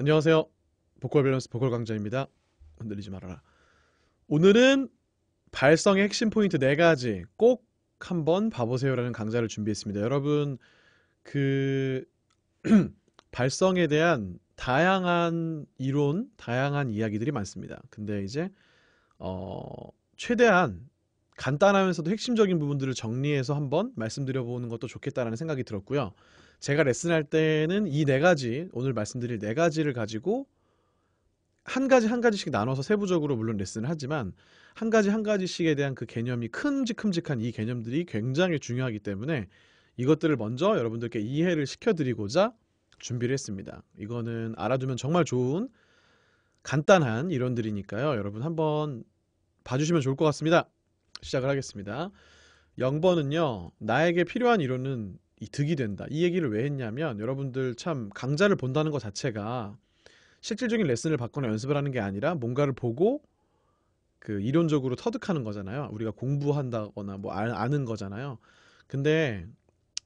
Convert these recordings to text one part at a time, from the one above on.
안녕하세요. 보컬 밸런스 보컬 강좌입니다 흔들리지 말아라. 오늘은 발성의 핵심 포인트 네 가지 꼭 한번 봐보세요라는 강좌를 준비했습니다. 여러분 그 발성에 대한 다양한 이론, 다양한 이야기들이 많습니다. 근데 이제 어 최대한 간단하면서도 핵심적인 부분들을 정리해서 한번 말씀드려보는 것도 좋겠다라는 생각이 들었고요. 제가 레슨할 때는 이 네 가지, 오늘 말씀드릴 네 가지를 가지고 한 가지 한 가지씩 나눠서 세부적으로 물론 레슨을 하지만 한 가지 한 가지씩에 대한 그 개념이 큼직큼직한 이 개념들이 굉장히 중요하기 때문에 이것들을 먼저 여러분들께 이해를 시켜드리고자 준비를 했습니다. 이거는 알아두면 정말 좋은 간단한 이론들이니까요. 여러분 한번 봐주시면 좋을 것 같습니다. 시작을 하겠습니다. 0번은요. 나에게 필요한 이론은 이 득이 된다. 이 얘기를 왜 했냐면 여러분들 참 강좌를 본다는 것 자체가 실질적인 레슨을 받거나 연습을 하는 게 아니라 뭔가를 보고 그 이론적으로 터득하는 거잖아요. 우리가 공부한다거나 뭐 아, 아는 거잖아요. 근데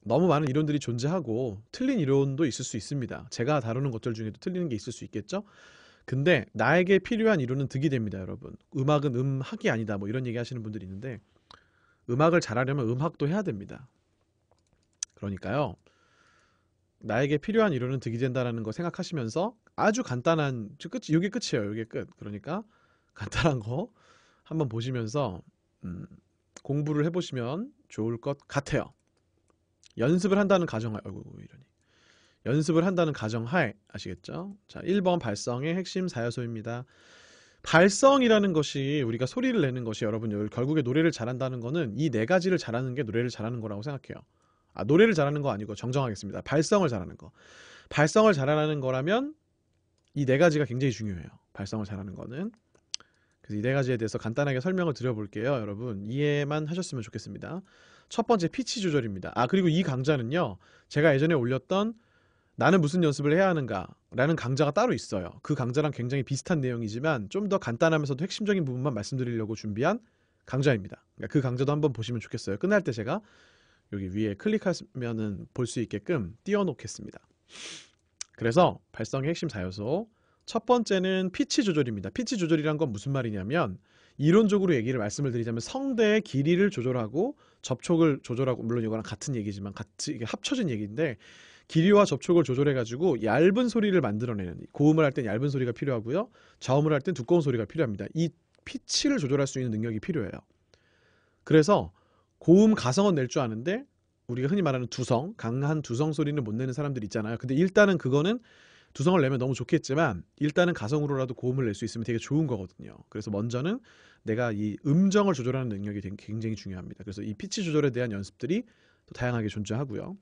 너무 많은 이론들이 존재하고 틀린 이론도 있을 수 있습니다. 제가 다루는 것들 중에도 틀리는 게 있을 수 있겠죠. 근데 나에게 필요한 이론은 득이 됩니다, 여러분. 음악은 음학이 아니다 뭐 이런 얘기 하시는 분들이 있는데 음악을 잘하려면 음학도 해야 됩니다. 그러니까요. 나에게 필요한 이론은 득이 된다라는 거 생각하시면서 아주 간단한 끝 이게 끝이에요. 이게 끝. 그러니까 간단한 거 한번 보시면서 음, 공부를 해보시면 좋을 것 같아요. 연습을 한다는 가정하에 이고 이러니 연습을 한다는 가정하에 아시겠죠? 자, 1번 발성의 핵심 사야소입니다. 발성이라는 것이 우리가 소리를 내는 것이 여러분 결국에 노래를 잘한다는 거는 이 네 가지를 잘하는 게 노래를 잘하는 거라고 생각해요. 아, 노래를 잘하는 거 아니고 정정하겠습니다. 발성을 잘하는 거. 발성을 잘하는 거라면 이 네 가지가 굉장히 중요해요. 발성을 잘하는 거는. 그래서 이 네 가지에 대해서 간단하게 설명을 드려볼게요. 여러분 이해만 하셨으면 좋겠습니다. 첫 번째 피치 조절입니다. 아 그리고 이 강좌는요. 제가 예전에 올렸던 나는 무슨 연습을 해야 하는가 라는 강좌가 따로 있어요. 그 강좌랑 굉장히 비슷한 내용이지만 좀 더 간단하면서도 핵심적인 부분만 말씀드리려고 준비한 강좌입니다. 그러니까 그 강좌도 한번 보시면 좋겠어요. 끝날 때 제가 여기 위에 클릭하면볼 수 있게끔 띄워놓겠습니다. 그래서 발성의 핵심 자요소첫 번째는 피치 조절입니다. 피치 조절이란 건 무슨 말이냐면 이론적으로 얘기를 말씀을 드리자면 성대의 길이를 조절하고 접촉을 조절하고 물론 이거랑 같은 얘기지만 같이 이게 합쳐진 얘기인데 길이와 접촉을 조절해 가지고 얇은 소리를 만들어내는 고음을 할 땐 얇은 소리가 필요하고요 저음을 할 땐 두꺼운 소리가 필요합니다. 이 피치를 조절할 수 있는 능력이 필요해요. 그래서 고음 가성은 낼 줄 아는데 우리가 흔히 말하는 두성, 강한 두성 소리는 못 내는 사람들 있잖아요. 근데 일단은 그거는 두성을 내면 너무 좋겠지만 일단은 가성으로라도 고음을 낼 수 있으면 되게 좋은 거거든요. 그래서 먼저는 내가 이 음정을 조절하는 능력이 굉장히 중요합니다. 그래서 이 피치 조절에 대한 연습들이 또 다양하게 존재하고요.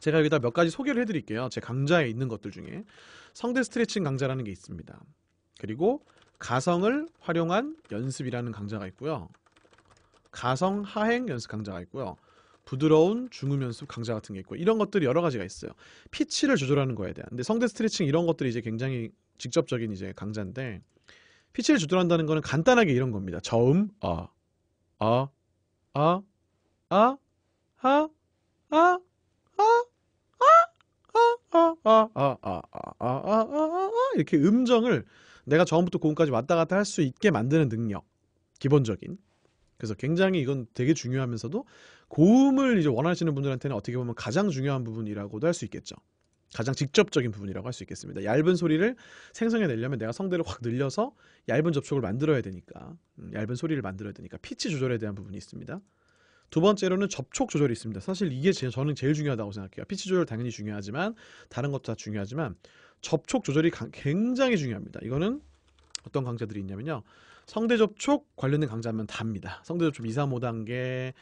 제가 여기다 몇 가지 소개를 해드릴게요. 제 강좌에 있는 것들 중에 성대 스트레칭 강좌라는 게 있습니다. 그리고 가성을 활용한 연습이라는 강좌가 있고요. 가성 하행 연습 강좌가 있고요. 부드러운 중음 연습 강좌 같은 게 있고 이런 것들이 여러 가지가 있어요. 피치를 조절하는 거에 대한. 근데 성대 스트레칭 이런 것들이 이제 굉장히 직접적인 이제 강좌인데 피치를 조절한다는 거는 간단하게 이런 겁니다. 저음 아아 아 아, 아, 아, 아, 아, 아, 아, 아아아아아아아아아아 이렇게 음정을 내가 저음부터 고음까지 왔다 갔다 할 수 있게 만드는 능력 기본적인 그래서 굉장히 이건 되게 중요하면서도 고음을 이제 원하시는 분들한테는 어떻게 보면 가장 중요한 부분이라고도 할 수 있겠죠. 가장 직접적인 부분이라고 할 수 있겠습니다. 얇은 소리를 생성해내려면 내가 성대를 확 늘려서 얇은 접촉을 만들어야 되니까 음, 얇은 소리를 만들어야 되니까 피치 조절에 대한 부분이 있습니다. 두 번째로는 접촉 조절이 있습니다. 사실 이게 제, 저는 제일 중요하다고 생각해요. 피치 조절 당연히 중요하지만 다른 것도 다 중요하지만 접촉 조절이 가, 굉장히 중요합니다. 이거는 어떤 강좌들이 있냐면요. 성대 접촉 관련된 강좌면 다입니다 성대 접촉 2, 3, 5단계,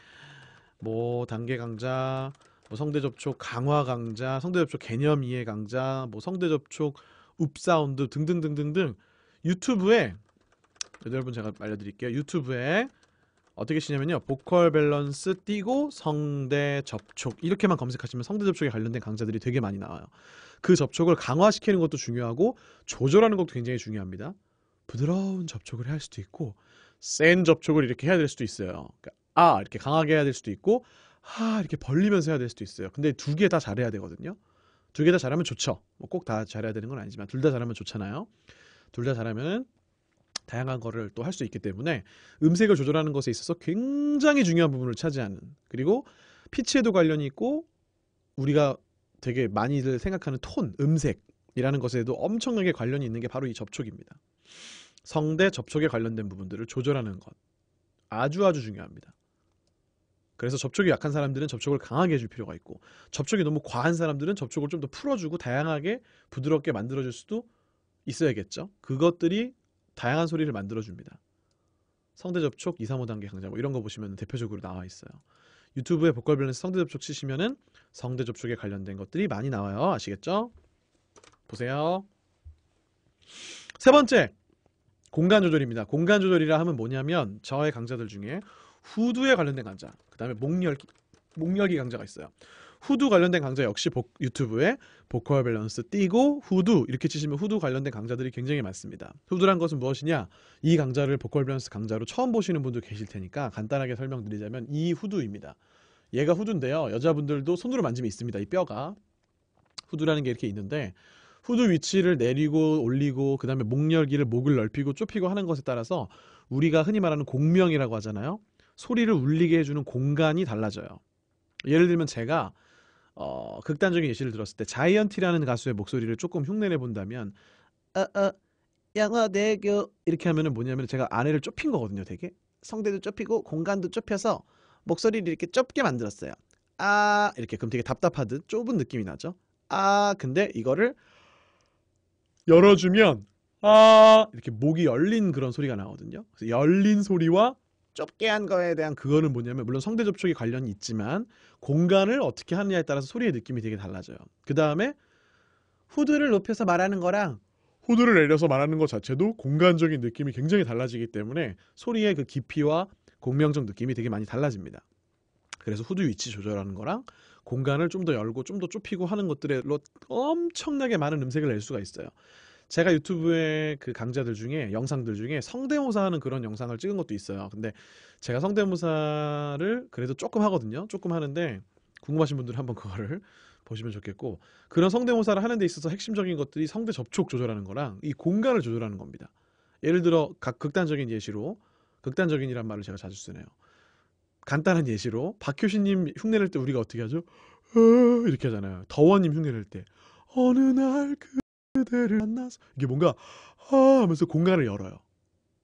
뭐 단계 강좌, 뭐 성대 접촉 강화 강좌, 성대 접촉 개념 이해 강좌, 뭐 성대 접촉 읍 사운드 등등등등등 유튜브에 여러분 제가 알려드릴게요. 유튜브에 어떻게 치냐면요. 보컬 밸런스 띄고 성대 접촉 이렇게만 검색하시면 성대 접촉에 관련된 강좌들이 되게 많이 나와요. 그 접촉을 강화시키는 것도 중요하고 조절하는 것도 굉장히 중요합니다. 부드러운 접촉을 할 수도 있고 센 접촉을 이렇게 해야 될 수도 있어요. 그러니까 아 이렇게 강하게 해야 될 수도 있고 하 아, 이렇게 벌리면서 해야 될 수도 있어요. 근데 두 개 다 잘해야 되거든요. 두 개 다 잘하면 좋죠. 뭐 꼭 다 잘해야 되는 건 아니지만 둘 다 잘하면 좋잖아요. 둘 다 잘하면 다양한 거를 또 할 수 있기 때문에 음색을 조절하는 것에 있어서 굉장히 중요한 부분을 차지하는 그리고 피치에도 관련이 있고 우리가 되게 많이들 생각하는 톤, 음색이라는 것에도 엄청나게 관련이 있는 게 바로 이 접촉입니다. 성대 접촉에 관련된 부분들을 조절하는 것 아주 아주 중요합니다. 그래서 접촉이 약한 사람들은 접촉을 강하게 해줄 필요가 있고 접촉이 너무 과한 사람들은 접촉을 좀 더 풀어주고 다양하게 부드럽게 만들어줄 수도 있어야겠죠. 그것들이 다양한 소리를 만들어줍니다. 성대 접촉 2, 3, 5단계 강좌 뭐 이런 거 보시면 대표적으로 나와 있어요. 유튜브에 보컬 밸런스 성대 접촉 치시면은 성대 접촉에 관련된 것들이 많이 나와요. 아시겠죠? 보세요. 세 번째 공간 조절입니다. 공간 조절이라 하면 뭐냐면 저의 강좌들 중에 후두에 관련된 강좌그 다음에 목열기, 목열기 강좌가 있어요. 후두 관련된 강좌 역시 복, 유튜브에 보컬 밸런스 띄고 후두 이렇게 치시면 후두 관련된 강좌들이 굉장히 많습니다. 후두란 것은 무엇이냐? 이 강좌를 보컬 밸런스 강좌로 처음 보시는 분도 계실 테니까 간단하게 설명드리자면 이 후두입니다. 얘가 후두인데요. 여자분들도 손으로 만지면 있습니다. 이 뼈가 후두라는 게 이렇게 있는데 후드 위치를 내리고 올리고 그 다음에 목 열기를 목을 넓히고 좁히고 하는 것에 따라서 우리가 흔히 말하는 공명이라고 하잖아요. 소리를 울리게 해주는 공간이 달라져요. 예를 들면 제가 어, 극단적인 예시를 들었을 때 자이언티라는 가수의 목소리를 조금 흉내내 본다면 아, 아, 양화대교 이렇게 하면은 뭐냐면 제가 아내를 좁힌 거거든요 되게 성대도 좁히고 공간도 좁혀서 목소리를 이렇게 좁게 만들었어요 아 이렇게 그럼 되게 답답하듯 좁은 느낌이 나죠 아 근데 이거를 열어주면 아 이렇게 목이 열린 그런 소리가 나거든요. 그래서 열린 소리와 좁게 한 거에 대한 그거는 뭐냐면 물론 성대 접촉이 관련이 있지만 공간을 어떻게 하느냐에 따라서 소리의 느낌이 되게 달라져요. 그 다음에 후드를 높여서 말하는 거랑 후드를 내려서 말하는 것 자체도 공간적인 느낌이 굉장히 달라지기 때문에 소리의 그 깊이와 공명적 느낌이 되게 많이 달라집니다. 그래서 후드 위치 조절하는 거랑 공간을 좀 더 열고 좀 더 좁히고 하는 것들로 엄청나게 많은 음색을 낼 수가 있어요. 제가 유튜브에 그 강좌들 중에 영상들 중에 성대모사 하는 그런 영상을 찍은 것도 있어요. 근데 제가 성대모사를 그래도 조금 하거든요. 조금 하는데 궁금하신 분들은 한번 그거를 보시면 좋겠고 그런 성대모사를 하는 데 있어서 핵심적인 것들이 성대 접촉 조절하는 거랑 이 공간을 조절하는 겁니다. 예를 들어 각 극단적인 예시로 극단적인이란 말을 제가 자주 쓰네요. 간단한 예시로 박효신님 흉내 낼 때 우리가 어떻게 하죠? 어, 이렇게 하잖아요. 더원님 흉내 낼 때 어느 날 그대를 만나서 이게 뭔가 아 하면서 공간을 열어요.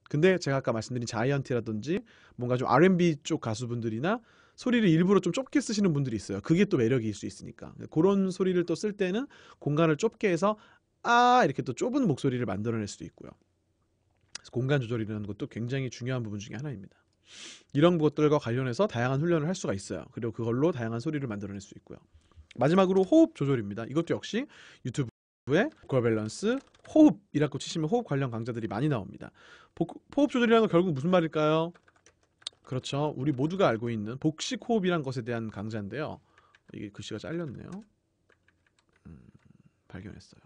근데 제가 아까 말씀드린 자이언티라든지 뭔가 좀 R&B 쪽 가수분들이나 소리를 일부러 좀 좁게 쓰시는 분들이 있어요. 그게 또 매력일 수 있으니까. 그런 소리를 또 쓸 때는 공간을 좁게 해서 아 이렇게 또 좁은 목소리를 만들어낼 수도 있고요. 공간 조절이라는 것도 굉장히 중요한 부분 중에 하나입니다. 이런 것들과 관련해서 다양한 훈련을 할 수가 있어요. 그리고 그걸로 다양한 소리를 만들어낼 수 있고요. 마지막으로 호흡 조절입니다. 이것도 역시 유튜브에 고어 밸런스 호흡이라고 치시면 호흡 관련 강좌들이 많이 나옵니다. 호흡 조절이라는 건 결국 무슨 말일까요? 그렇죠. 우리 모두가 알고 있는 복식 호흡이란 것에 대한 강좌인데요. 이게 글씨가 잘렸네요. 음, 발견했어요.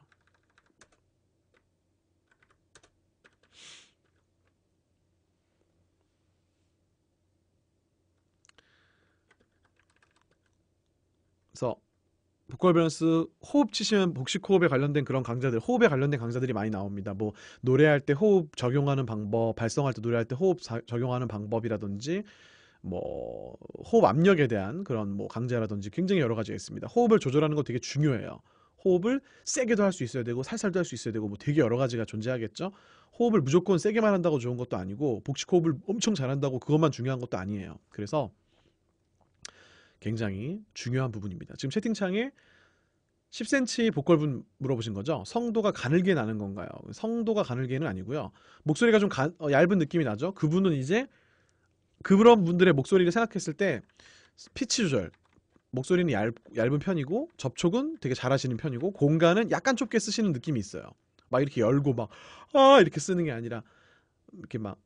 보컬 밸런스 호흡 치시면 복식 호흡에 관련된 그런 강좌들 호흡에 관련된 강좌들이 많이 나옵니다. 뭐 노래할 때 호흡 적용하는 방법, 발성할 때 노래할 때 호흡 자, 적용하는 방법이라든지 뭐 호흡 압력에 대한 그런 뭐 강좌라든지 굉장히 여러 가지가 있습니다. 호흡을 조절하는 거 되게 중요해요. 호흡을 세게도 할 수 있어야 되고 살살도 할 수 있어야 되고 뭐 되게 여러 가지가 존재하겠죠. 호흡을 무조건 세게만 한다고 좋은 것도 아니고 복식 호흡을 엄청 잘한다고 그것만 중요한 것도 아니에요. 그래서 굉장히 중요한 부분입니다. 지금 채팅창에 10cm 복걸분 물어보신 거죠? 성도가 가늘게 나는 건가요? 성도가 가늘게는 아니고요. 목소리가 좀 가, 어, 얇은 느낌이 나죠? 그분은 이제 그런 분들의 목소리를 생각했을 때 피치 조절, 목소리는 얇, 얇은 편이고 접촉은 되게 잘하시는 편이고 공간은 약간 좁게 쓰시는 느낌이 있어요. 막 이렇게 열고 막 아 이렇게 쓰는 게 아니라 이렇게 막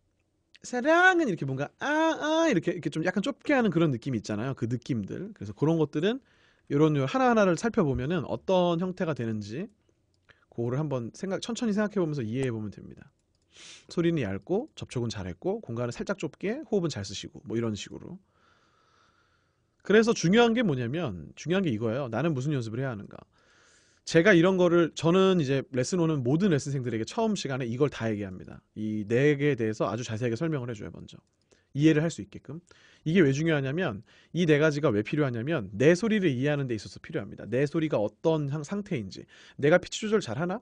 사랑은 이렇게 뭔가 아아 아, 이렇게 이렇게 좀 약간 좁게 하는 그런 느낌이 있잖아요. 그 느낌들. 그래서 그런 것들은 요런 요 하나하나를 살펴보면은 어떤 형태가 되는지 그거를 한번 생각 천천히 생각해 보면서 이해해 보면 됩니다. 소리는 얇고 접촉은 잘했고 공간을 살짝 좁게 호흡은 잘 쓰시고 뭐 이런 식으로. 그래서 중요한 게 뭐냐면 중요한 게 이거예요. 나는 무슨 연습을 해야 하는가? 제가 이런 거를 저는 이제 레슨 오는 모든 레슨생들에게 처음 시간에 이걸 다 얘기합니다. 이 네 개에 대해서 아주 자세하게 설명을 해줘요 먼저 이해를 할 수 있게끔 이게 왜 중요하냐면 이 네 가지가 왜 필요하냐면 내 소리를 이해하는 데 있어서 필요합니다. 내 소리가 어떤 상태인지 내가 피치 조절 잘하나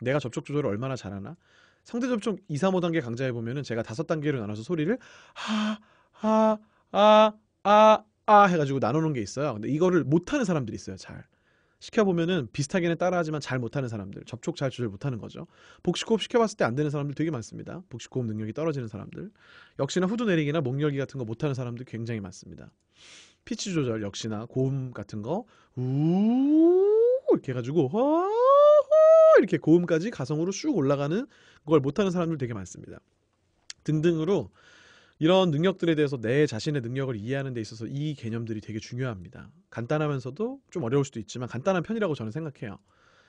내가 접촉 조절을 얼마나 잘하나 상대 접촉 2, 3, 5단계 강좌에 보면은 제가 다섯 단계로 나눠서 소리를 하, 하, 아, 아, 아 해가지고 나누는 게 있어요. 근데 이거를 못하는 사람들이 있어요. 잘. 시켜보면은 비슷하게는 따라하지만 잘 못하는 사람들, 접촉 잘 조절 못하는 거죠. 복식호흡 시켜봤을 때 안 되는 사람들 되게 많습니다. 복식호흡 능력이 떨어지는 사람들. 역시나 후두 내리기나 목 열기 같은 거 못하는 사람들 굉장히 많습니다. 피치 조절 역시나 고음 같은 거우 이렇게 해가지고 허 이렇게 고음까지 가성으로 쭉 올라가는 걸 못하는 사람들 되게 많습니다. 등등으로 이런 능력들에 대해서 내 자신의 능력을 이해하는 데 있어서 이 개념들이 되게 중요합니다. 간단하면서도 좀 어려울 수도 있지만 간단한 편이라고 저는 생각해요.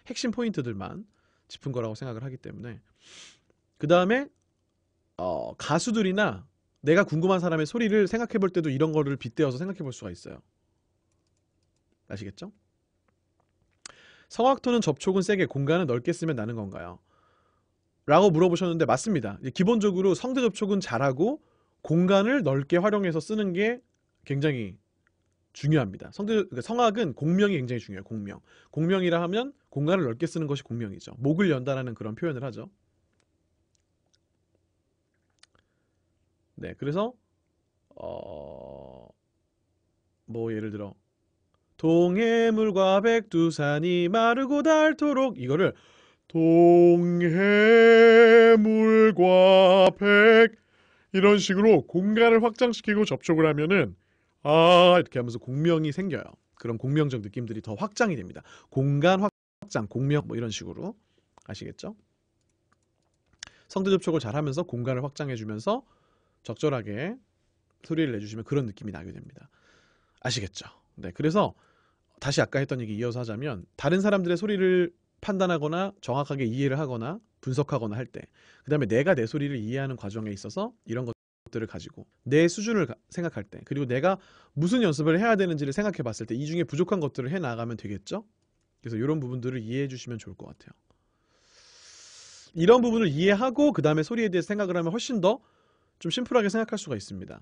핵심 포인트들만 짚은 거라고 생각을 하기 때문에 그 다음에 어, 가수들이나 내가 궁금한 사람의 소리를 생각해 볼 때도 이런 거를 빗대어서 생각해 볼 수가 있어요. 아시겠죠? 성악 토는 접촉은 세게 공간은 넓게 쓰면 나는 건가요? 라고 물어보셨는데 맞습니다. 기본적으로 성대 접촉은 잘하고 공간을 넓게 활용해서 쓰는 게 굉장히 중요합니다. 성대, 그러니까 성악은 공명이 굉장히 중요해요. 공명. 공명이라 하면 공간을 넓게 쓰는 것이 공명이죠. 목을 연다라는 그런 표현을 하죠. 네, 그래서 어... 뭐 예를 들어 동해물과 백두산이 마르고 닳도록 이거를 동해물과 백 이런 식으로 공간을 확장시키고 접촉을 하면은 아 이렇게 하면서 공명이 생겨요. 그런 공명적 느낌들이 더 확장이 됩니다. 공간 확장, 공명 뭐 이런 식으로 아시겠죠? 성대 접촉을 잘하면서 공간을 확장해주면서 적절하게 소리를 내주시면 그런 느낌이 나게 됩니다. 아시겠죠? 네, 그래서 다시 아까 했던 얘기 이어서 하자면 다른 사람들의 소리를 판단하거나 정확하게 이해를 하거나 분석하거나 할 때. 그 다음에 내가 내 소리를 이해하는 과정에 있어서 이런 것들을 가지고 내 수준을 생각할 때 그리고 내가 무슨 연습을 해야 되는지를 생각해 봤을 때 이 중에 부족한 것들을 해 나가면 되겠죠? 그래서 이런 부분들을 이해해 주시면 좋을 것 같아요. 이런 부분을 이해하고 그 다음에 소리에 대해 서 생각을 하면 훨씬 더 좀 심플하게 생각할 수가 있습니다.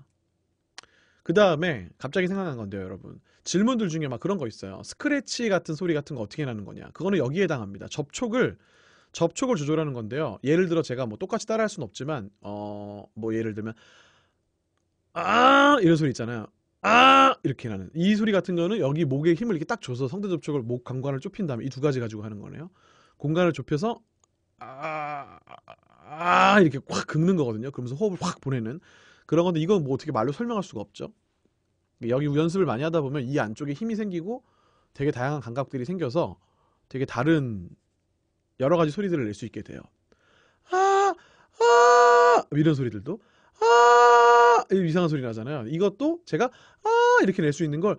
그 다음에 갑자기 생각난 건데요 여러분 질문들 중에 막 그런 거 있어요 스크래치 같은 소리 같은 거 어떻게 나는 거냐 그거는 여기에 해당합니다 접촉을 접촉을 조절하는 건데요. 예를 들어 제가 뭐 똑같이 따라할 수는 없지만 어 뭐 예를 들면 아 이런 소리 있잖아요. 아 이렇게 나는 이 소리 같은 거는 여기 목에 힘을 이렇게 딱 줘서 성대 접촉을 목 강관을 좁힌 다음에 이 두 가지 가지고 하는 거네요. 공간을 좁혀서 아, 아 아, 이렇게 꽉 긁는 거거든요. 그러면서 호흡을 확 보내는 그런 건데 이건 뭐 어떻게 말로 설명할 수가 없죠. 여기 연습을 많이 하다 보면 이 안쪽에 힘이 생기고 되게 다양한 감각들이 생겨서 되게 다른 여러 가지 소리들을 낼 수 있게 돼요. 아, 아 이런 소리들도 아 이상한 소리 나잖아요. 이것도 제가 아 이렇게 낼 수 있는 걸아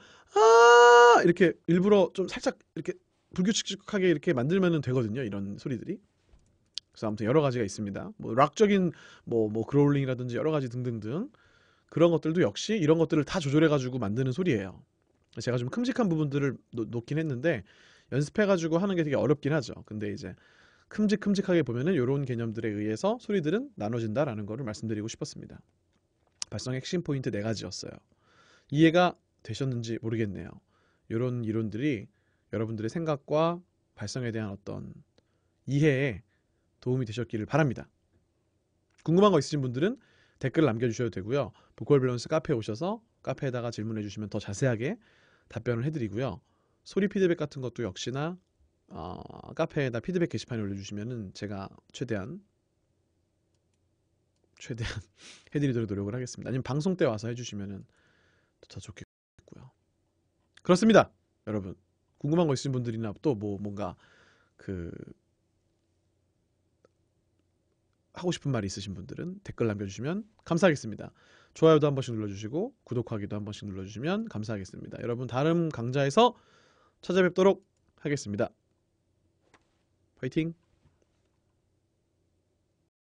이렇게 일부러 좀 살짝 이렇게 불규칙하게 이렇게 만들면 되거든요. 이런 소리들이. 그래서 아무튼 여러 가지가 있습니다. 뭐 락적인 뭐 뭐 그롤링이라든지 여러 가지 등등등 그런 것들도 역시 이런 것들을 다 조절해 가지고 만드는 소리예요. 제가 좀 큼직한 부분들을 놓, 놓긴 했는데 연습해가지고 하는 게 되게 어렵긴 하죠. 근데 이제 큼직큼직하게 보면은 이런 개념들에 의해서 소리들은 나눠진다라는 거를 말씀드리고 싶었습니다. 발성의 핵심 포인트 네 가지였어요. 이해가 되셨는지 모르겠네요. 이런 이론들이 여러분들의 생각과 발성에 대한 어떤 이해에 도움이 되셨기를 바랍니다. 궁금한 거 있으신 분들은 댓글 남겨주셔도 되고요. 보컬 밸런스 카페에 오셔서 카페에다가 질문해 주시면 더 자세하게 답변을 해드리고요. 소리 피드백 같은 것도 역시나 어, 카페에다 피드백 게시판에 올려주시면은 제가 최대한 최대한 해드리도록 노력을 하겠습니다. 아니면 방송 때 와서 해주시면은 더 좋겠고요. 그렇습니다, 여러분. 궁금한 거 있으신 분들이나 또 뭐 뭔가 그 하고 싶은 말이 있으신 분들은 댓글 남겨주시면 감사하겠습니다. 좋아요도 한 번씩 눌러주시고 구독하기도 한 번씩 눌러주시면 감사하겠습니다. 여러분 다른 강좌에서 찾아뵙도록 하겠습니다. 파이팅!